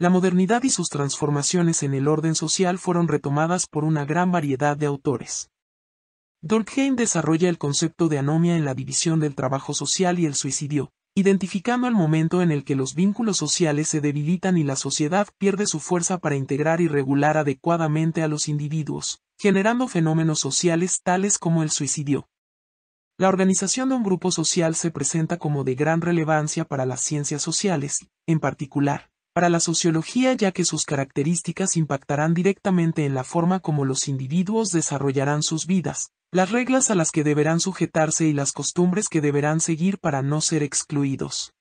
La modernidad y sus transformaciones en el orden social fueron retomadas por una gran variedad de autores. Durkheim desarrolla el concepto de anomia en la división del trabajo social y el suicidio, identificando el momento en el que los vínculos sociales se debilitan y la sociedad pierde su fuerza para integrar y regular adecuadamente a los individuos, generando fenómenos sociales tales como el suicidio. La organización de un grupo social se presenta como de gran relevancia para las ciencias sociales, en particular, para la sociología ya que sus características impactarán directamente en la forma como los individuos desarrollarán sus vidas, las reglas a las que deberán sujetarse y las costumbres que deberán seguir para no ser excluidos.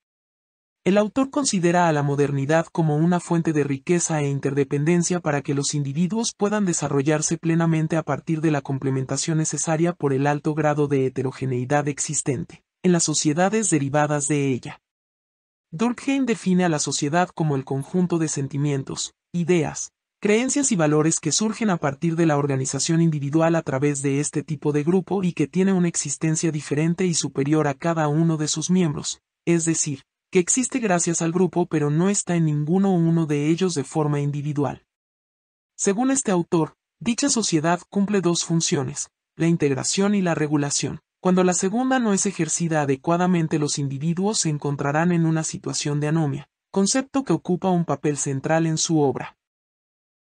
El autor considera a la modernidad como una fuente de riqueza e interdependencia para que los individuos puedan desarrollarse plenamente a partir de la complementación necesaria por el alto grado de heterogeneidad existente en las sociedades derivadas de ella. Durkheim define a la sociedad como el conjunto de sentimientos, ideas, creencias y valores que surgen a partir de la organización individual a través de este tipo de grupo y que tiene una existencia diferente y superior a cada uno de sus miembros, es decir, que existe gracias al grupo pero no está en ninguno uno de ellos de forma individual. Según este autor, dicha sociedad cumple dos funciones, la integración y la regulación. Cuando la segunda no es ejercida adecuadamente los individuos se encontrarán en una situación de anomia, concepto que ocupa un papel central en su obra.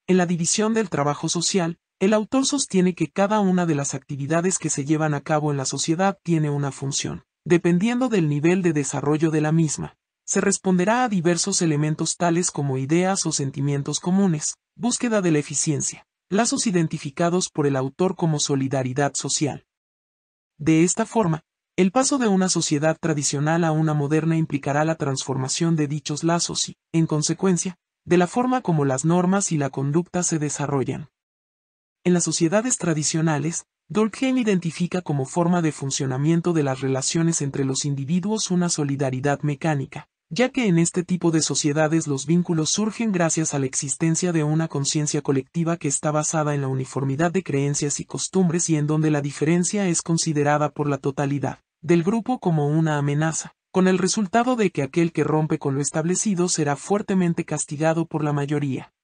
En la división del trabajo social, el autor sostiene que cada una de las actividades que se llevan a cabo en la sociedad tiene una función, dependiendo del nivel de desarrollo de la misma. Se responderá a diversos elementos tales como ideas o sentimientos comunes, búsqueda de la eficiencia, lazos identificados por el autor como solidaridad social, de esta forma, el paso de una sociedad tradicional a una moderna implicará la transformación de dichos lazos y, en consecuencia, de la forma como las normas y la conducta se desarrollan. En las sociedades tradicionales, Durkheim identifica como forma de funcionamiento de las relaciones entre los individuos una solidaridad mecánica, ya que en este tipo de sociedades los vínculos surgen gracias a la existencia de una conciencia colectiva que está basada en la uniformidad de creencias y costumbres y en donde la diferencia es considerada por la totalidad del grupo como una amenaza, con el resultado de que aquel que rompe con lo establecido será fuertemente castigado por la mayoría.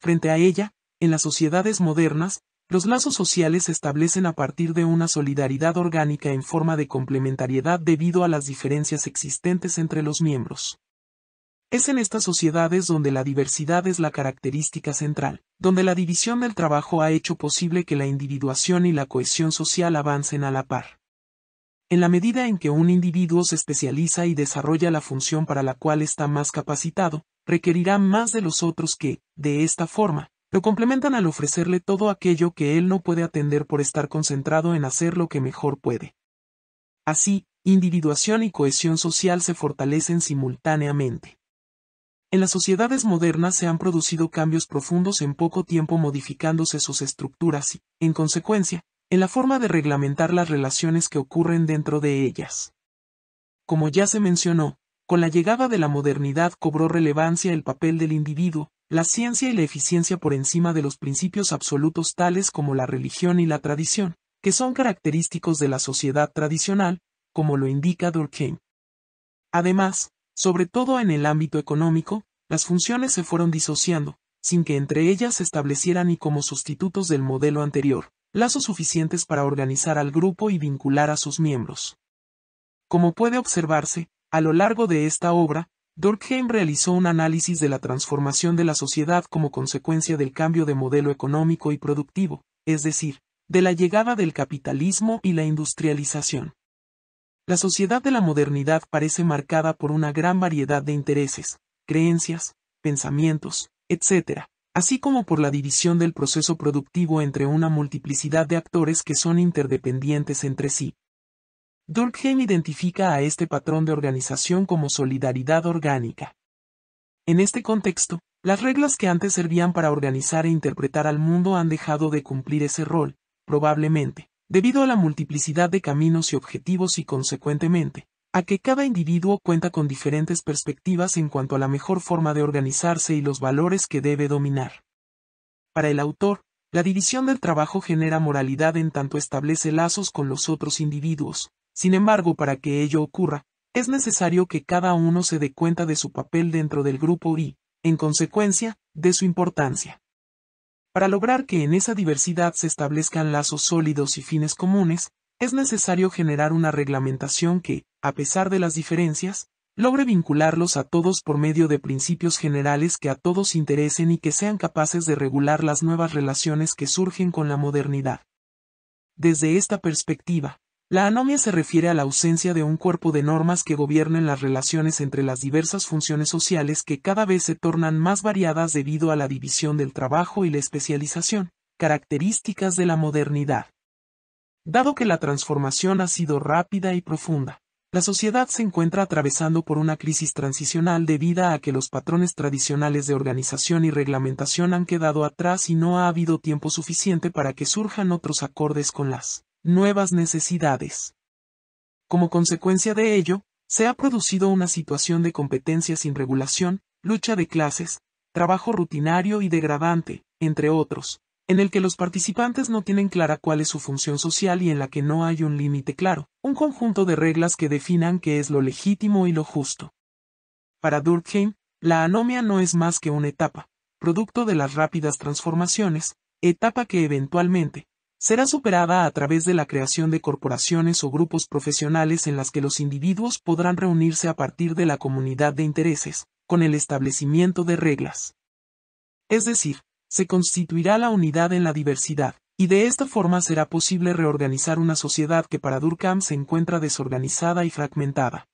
Frente a ella, en las sociedades modernas, los lazos sociales se establecen a partir de una solidaridad orgánica en forma de complementariedad debido a las diferencias existentes entre los miembros. Es en estas sociedades donde la diversidad es la característica central, donde la división del trabajo ha hecho posible que la individuación y la cohesión social avancen a la par. En la medida en que un individuo se especializa y desarrolla la función para la cual está más capacitado, requerirá más de los otros que, de esta forma, lo complementan al ofrecerle todo aquello que él no puede atender por estar concentrado en hacer lo que mejor puede. Así, individuación y cohesión social se fortalecen simultáneamente. En las sociedades modernas se han producido cambios profundos en poco tiempo modificándose sus estructuras y, en consecuencia, en la forma de reglamentar las relaciones que ocurren dentro de ellas. Como ya se mencionó, con la llegada de la modernidad cobró relevancia el papel del individuo, la ciencia y la eficiencia por encima de los principios absolutos tales como la religión y la tradición, que son característicos de la sociedad tradicional, como lo indica Durkheim. Además, sobre todo en el ámbito económico, las funciones se fueron disociando, sin que entre ellas se establecieran y como sustitutos del modelo anterior, lazos suficientes para organizar al grupo y vincular a sus miembros. Como puede observarse, a lo largo de esta obra, Durkheim realizó un análisis de la transformación de la sociedad como consecuencia del cambio de modelo económico y productivo, es decir, de la llegada del capitalismo y la industrialización. La sociedad de la modernidad parece marcada por una gran variedad de intereses, creencias, pensamientos, etc., así como por la división del proceso productivo entre una multiplicidad de actores que son interdependientes entre sí, Durkheim identifica a este patrón de organización como solidaridad orgánica. En este contexto, las reglas que antes servían para organizar e interpretar al mundo han dejado de cumplir ese rol, probablemente, debido a la multiplicidad de caminos y objetivos y consecuentemente, a que cada individuo cuenta con diferentes perspectivas en cuanto a la mejor forma de organizarse y los valores que debe dominar. Para el autor, la división del trabajo genera moralidad en tanto establece lazos con los otros individuos, sin embargo, para que ello ocurra, es necesario que cada uno se dé cuenta de su papel dentro del grupo y, en consecuencia, de su importancia. Para lograr que en esa diversidad se establezcan lazos sólidos y fines comunes, es necesario generar una reglamentación que, a pesar de las diferencias, logre vincularlos a todos por medio de principios generales que a todos interesen y que sean capaces de regular las nuevas relaciones que surgen con la modernidad. Desde esta perspectiva, la anomia se refiere a la ausencia de un cuerpo de normas que gobiernen las relaciones entre las diversas funciones sociales que cada vez se tornan más variadas debido a la división del trabajo y la especialización, características de la modernidad. Dado que la transformación ha sido rápida y profunda, la sociedad se encuentra atravesando por una crisis transicional debido a que los patrones tradicionales de organización y reglamentación han quedado atrás y no ha habido tiempo suficiente para que surjan otros acordes con las nuevas necesidades. Como consecuencia de ello, se ha producido una situación de competencia sin regulación, lucha de clases, trabajo rutinario y degradante, entre otros, en el que los participantes no tienen clara cuál es su función social y en la que no hay un límite claro, un conjunto de reglas que definan qué es lo legítimo y lo justo. Para Durkheim, la anomia no es más que una etapa, producto de las rápidas transformaciones, etapa que eventualmente, será superada a través de la creación de corporaciones o grupos profesionales en las que los individuos podrán reunirse a partir de la comunidad de intereses, con el establecimiento de reglas. Es decir, se constituirá la unidad en la diversidad, y de esta forma será posible reorganizar una sociedad que para Durkheim se encuentra desorganizada y fragmentada.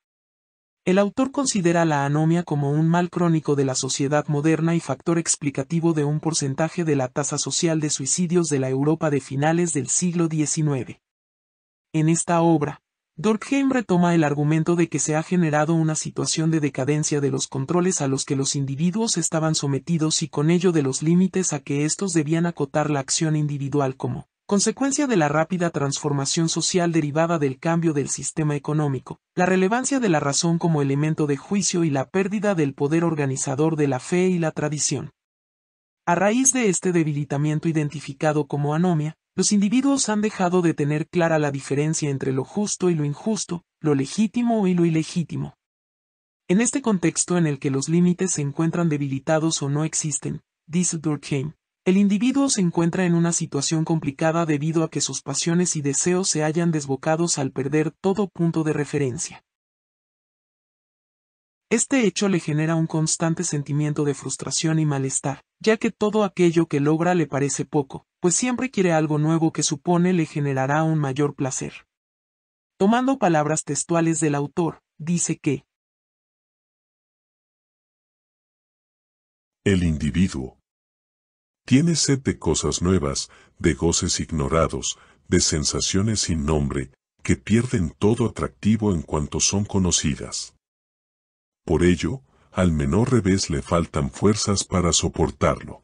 El autor considera la anomia como un mal crónico de la sociedad moderna y factor explicativo de un porcentaje de la tasa social de suicidios de la Europa de finales del siglo XIX. En esta obra, Dorkheim retoma el argumento de que se ha generado una situación de decadencia de los controles a los que los individuos estaban sometidos y con ello de los límites a que estos debían acotar la acción individual como Consecuencia de la rápida transformación social derivada del cambio del sistema económico, la relevancia de la razón como elemento de juicio y la pérdida del poder organizador de la fe y la tradición. A raíz de este debilitamiento identificado como anomia, los individuos han dejado de tener clara la diferencia entre lo justo y lo injusto, lo legítimo y lo ilegítimo. En este contexto en el que los límites se encuentran debilitados o no existen, dice Durkheim, el individuo se encuentra en una situación complicada debido a que sus pasiones y deseos se hayan desbocados al perder todo punto de referencia. Este hecho le genera un constante sentimiento de frustración y malestar, ya que todo aquello que logra le parece poco, pues siempre quiere algo nuevo que supone le generará un mayor placer. Tomando palabras textuales del autor, dice que El individuo tiene sed de cosas nuevas, de goces ignorados, de sensaciones sin nombre, que pierden todo atractivo en cuanto son conocidas. Por ello, al menor revés le faltan fuerzas para soportarlo.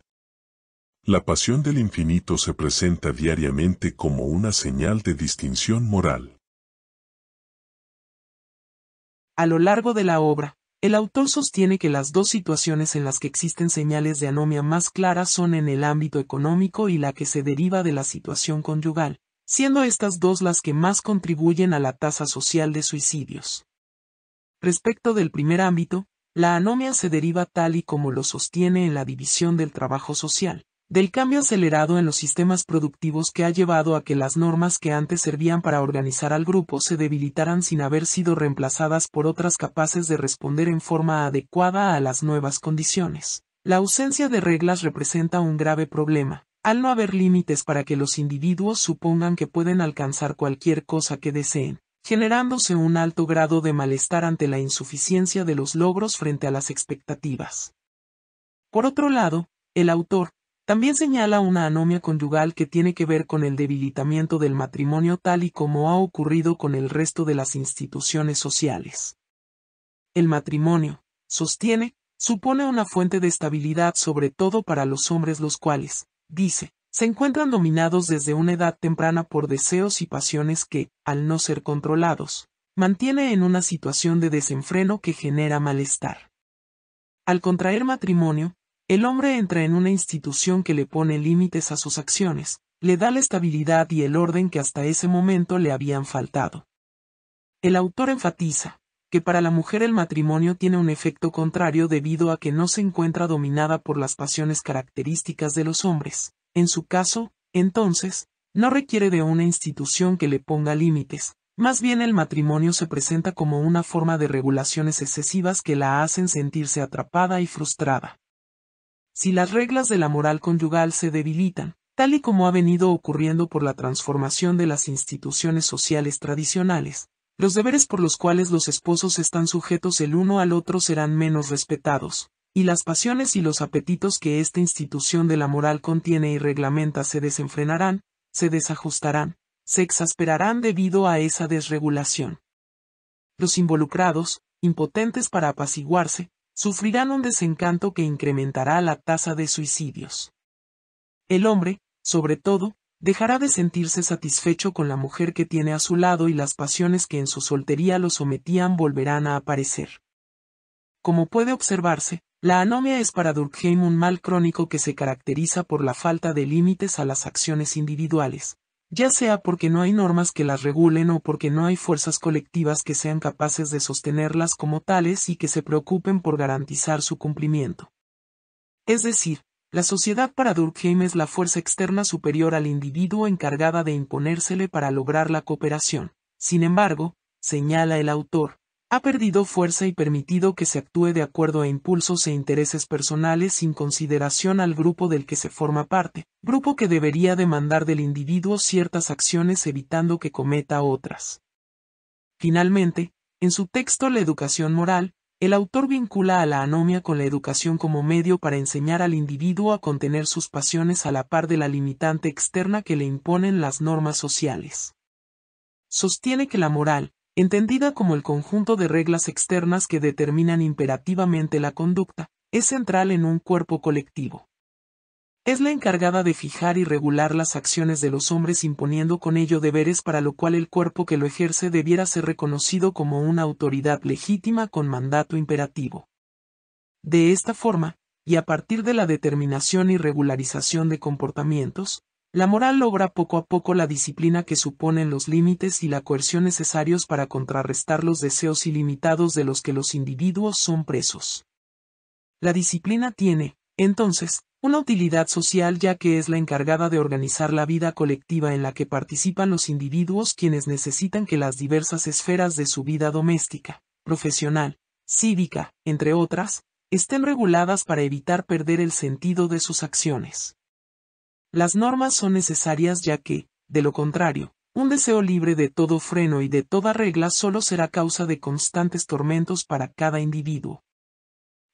La pasión del infinito se presenta diariamente como una señal de distinción moral. A lo largo de la obra, el autor sostiene que las dos situaciones en las que existen señales de anomia más claras son en el ámbito económico y la que se deriva de la situación conyugal, siendo estas dos las que más contribuyen a la tasa social de suicidios. Respecto del primer ámbito, la anomia se deriva tal y como lo sostiene en la división del trabajo social, del cambio acelerado en los sistemas productivos que ha llevado a que las normas que antes servían para organizar al grupo se debilitaran sin haber sido reemplazadas por otras capaces de responder en forma adecuada a las nuevas condiciones. La ausencia de reglas representa un grave problema, al no haber límites para que los individuos supongan que pueden alcanzar cualquier cosa que deseen, generándose un alto grado de malestar ante la insuficiencia de los logros frente a las expectativas. Por otro lado, el autor, también señala una anomia conyugal que tiene que ver con el debilitamiento del matrimonio tal y como ha ocurrido con el resto de las instituciones sociales. El matrimonio, sostiene, supone una fuente de estabilidad sobre todo para los hombres los cuales, dice, se encuentran dominados desde una edad temprana por deseos y pasiones que, al no ser controlados, mantiene en una situación de desenfreno que genera malestar. Al contraer matrimonio, el hombre entra en una institución que le pone límites a sus acciones, le da la estabilidad y el orden que hasta ese momento le habían faltado. El autor enfatiza, que para la mujer el matrimonio tiene un efecto contrario debido a que no se encuentra dominada por las pasiones características de los hombres. En su caso, entonces, no requiere de una institución que le ponga límites, más bien el matrimonio se presenta como una forma de regulaciones excesivas que la hacen sentirse atrapada y frustrada si las reglas de la moral conyugal se debilitan, tal y como ha venido ocurriendo por la transformación de las instituciones sociales tradicionales, los deberes por los cuales los esposos están sujetos el uno al otro serán menos respetados, y las pasiones y los apetitos que esta institución de la moral contiene y reglamenta se desenfrenarán, se desajustarán, se exasperarán debido a esa desregulación. Los involucrados, impotentes para apaciguarse, sufrirán un desencanto que incrementará la tasa de suicidios. El hombre, sobre todo, dejará de sentirse satisfecho con la mujer que tiene a su lado y las pasiones que en su soltería lo sometían volverán a aparecer. Como puede observarse, la anomia es para Durkheim un mal crónico que se caracteriza por la falta de límites a las acciones individuales, ya sea porque no hay normas que las regulen o porque no hay fuerzas colectivas que sean capaces de sostenerlas como tales y que se preocupen por garantizar su cumplimiento. Es decir, la sociedad para Durkheim es la fuerza externa superior al individuo encargada de imponérsele para lograr la cooperación. Sin embargo, señala el autor, ha perdido fuerza y permitido que se actúe de acuerdo a impulsos e intereses personales sin consideración al grupo del que se forma parte, grupo que debería demandar del individuo ciertas acciones evitando que cometa otras. Finalmente, en su texto La educación moral, el autor vincula a la anomia con la educación como medio para enseñar al individuo a contener sus pasiones a la par de la limitante externa que le imponen las normas sociales. Sostiene que la moral, entendida como el conjunto de reglas externas que determinan imperativamente la conducta, es central en un cuerpo colectivo. Es la encargada de fijar y regular las acciones de los hombres imponiendo con ello deberes para lo cual el cuerpo que lo ejerce debiera ser reconocido como una autoridad legítima con mandato imperativo. De esta forma, y a partir de la determinación y regularización de comportamientos, la moral logra poco a poco la disciplina que suponen los límites y la coerción necesarios para contrarrestar los deseos ilimitados de los que los individuos son presos. La disciplina tiene, entonces, una utilidad social ya que es la encargada de organizar la vida colectiva en la que participan los individuos quienes necesitan que las diversas esferas de su vida doméstica, profesional, cívica, entre otras, estén reguladas para evitar perder el sentido de sus acciones. Las normas son necesarias ya que, de lo contrario, un deseo libre de todo freno y de toda regla solo será causa de constantes tormentos para cada individuo.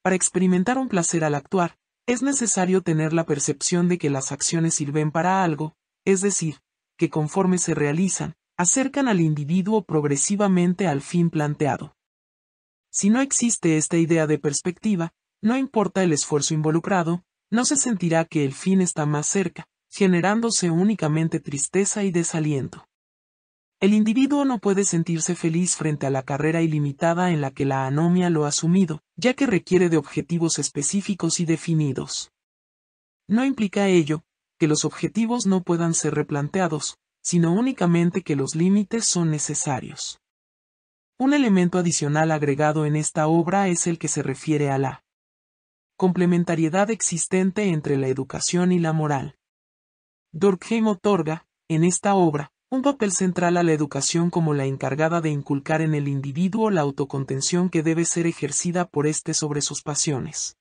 Para experimentar un placer al actuar, es necesario tener la percepción de que las acciones sirven para algo, es decir, que conforme se realizan, acercan al individuo progresivamente al fin planteado. Si no existe esta idea de perspectiva, no importa el esfuerzo involucrado, no se sentirá que el fin está más cerca, generándose únicamente tristeza y desaliento. El individuo no puede sentirse feliz frente a la carrera ilimitada en la que la anomia lo ha sumido, ya que requiere de objetivos específicos y definidos. No implica ello, que los objetivos no puedan ser replanteados, sino únicamente que los límites son necesarios. Un elemento adicional agregado en esta obra es el que se refiere a la complementariedad existente entre la educación y la moral. Durkheim otorga, en esta obra, un papel central a la educación como la encargada de inculcar en el individuo la autocontención que debe ser ejercida por éste sobre sus pasiones.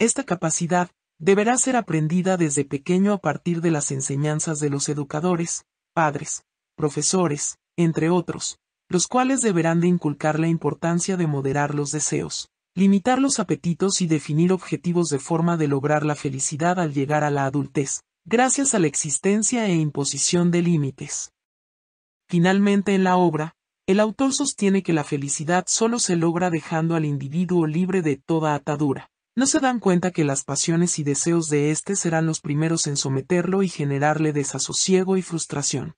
Esta capacidad deberá ser aprendida desde pequeño a partir de las enseñanzas de los educadores, padres, profesores, entre otros, los cuales deberán de inculcar la importancia de moderar los deseos, Limitar los apetitos y definir objetivos de forma de lograr la felicidad al llegar a la adultez, gracias a la existencia e imposición de límites. Finalmente en la obra, el autor sostiene que la felicidad solo se logra dejando al individuo libre de toda atadura. No se dan cuenta que las pasiones y deseos de éste serán los primeros en someterlo y generarle desasosiego y frustración.